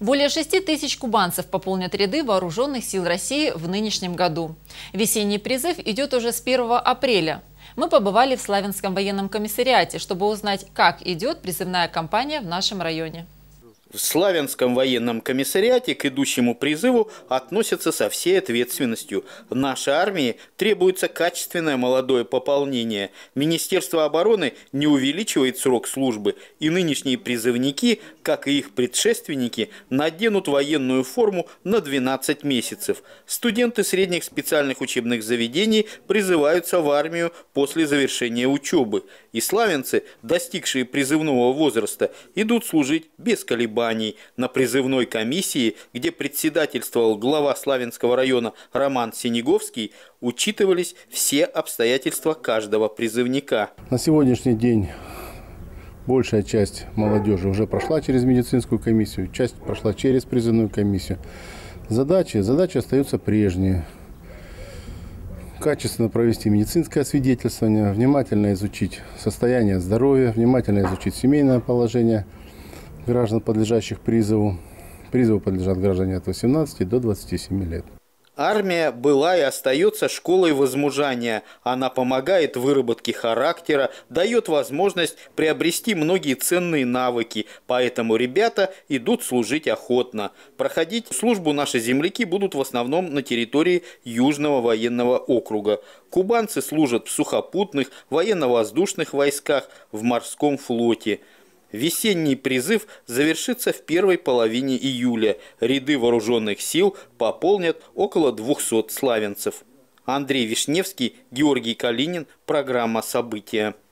Более 6 тысяч кубанцев пополнят ряды вооруженных сил России в нынешнем году. Весенний призыв идет уже с 1 апреля. Мы побывали в Славянском военном комиссариате, чтобы узнать, как идет призывная кампания в нашем районе в Славянском военном комиссариате к идущему призыву относятся со всей ответственностью. В нашей армии требуется качественное молодое пополнение. Министерство обороны не увеличивает срок службы, и нынешние призывники, как и их предшественники, наденут военную форму на 12 месяцев. Студенты средних специальных учебных заведений призываются в армию после завершения учебы. И славянцы, достигшие призывного возраста, идут служить без колебаний колебаний на призывной комиссии, где председательствовал глава Славянского района Роман Синеговский, учитывались все обстоятельства каждого призывника. На сегодняшний день большая часть молодежи уже прошла через медицинскую комиссию, часть прошла через призывную комиссию. Задачи, задачи остаются прежние. Качественно провести медицинское свидетельствование, внимательно изучить состояние здоровья, внимательно изучить семейное положение – граждан, подлежащих призыву. Призыву подлежат граждане от 18 до 27 лет. Армия была и остается школой возмужания. Она помогает выработке характера, дает возможность приобрести многие ценные навыки. Поэтому ребята идут служить охотно. Проходить службу наши земляки будут в основном на территории Южного военного округа. Кубанцы служат в сухопутных, военно-воздушных войсках, в морском флоте. Весенний призыв завершится в первой половине июля. Ряды вооруженных сил пополнят около 200 славянцев. Андрей Вишневский, Георгий Калинин. Программа «События».